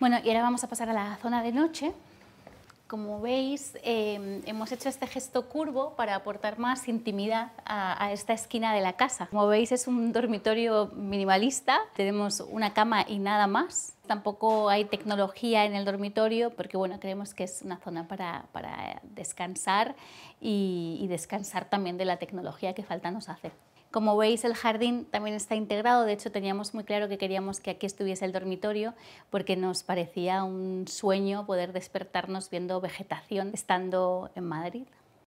Bueno, y ahora vamos a pasar a la zona de noche. Como veis, em, hemos hecho este gesto curvo para aportar más intimidad a, esta esquina de la casa. Como veis, es un dormitorio minimalista. Tenemos una cama y nada más. Tampoco hay tecnología en el dormitorio porque, bueno, creemos que es una zona para, descansar y, y descansar también de la tecnología que falta nos hace. Como veis, el jardín también está integrado, de hecho teníamos muy claro que queríamos que aquí estuviese el dormitorio porque nos parecía un sueño poder despertarnos viendo vegetación estando en Madrid.